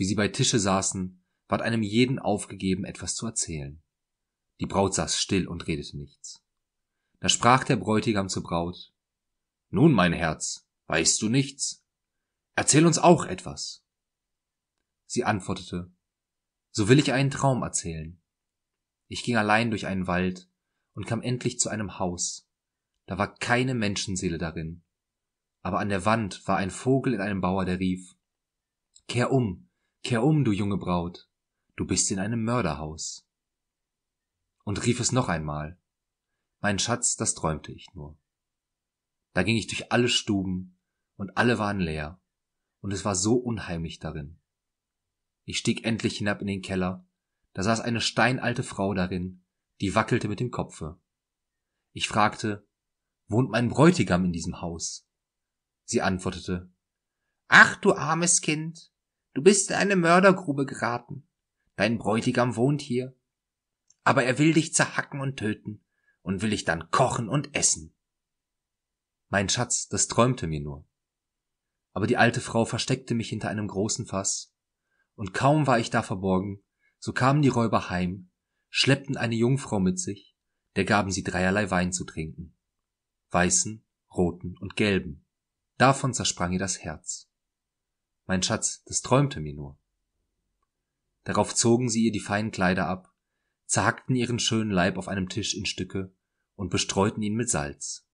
wie sie bei Tische saßen, ward einem jeden aufgegeben, etwas zu erzählen. Die Braut saß still und redete nichts. Da sprach der Bräutigam zur Braut Nun, mein Herz, weißt du nichts? Erzähl uns auch etwas. Sie antwortete So will ich einen Traum erzählen. Ich ging allein durch einen Wald und kam endlich zu einem Haus. Da war keine Menschenseele darin. Aber an der Wand war ein Vogel in einem Bauer, der rief Kehr um, Kehr um, du junge Braut, du bist in einem Mörderhaus. Und rief es noch einmal. Mein Schatz, das träumte ich nur. Da ging ich durch alle Stuben, und alle waren leer, und es war so unheimlich darin. Ich stieg endlich hinab in den Keller, da saß eine steinalte Frau darin, die wackelte mit dem Kopfe. Ich fragte, wohnt mein Bräutigam in diesem Haus? Sie antwortete, Ach, du armes Kind, Du bist in eine Mördergrube geraten. Dein Bräutigam wohnt hier. Aber er will dich zerhacken und töten und will dich dann kochen und essen. Mein Schatz, das träumte mir nur. Aber die alte Frau versteckte mich hinter einem großen Fass, und kaum war ich da verborgen, so kamen die Räuber heim, schleppten eine Jungfrau mit sich, der gaben sie dreierlei Wein zu trinken. Weißen, roten und gelben. Davon zersprang ihr das Herz. Mein Schatz, das träumte mir nur. Darauf zogen sie ihr die feinen Kleider ab, zerhackten ihren schönen Leib auf einem Tisch in Stücke und bestreuten ihn mit Salz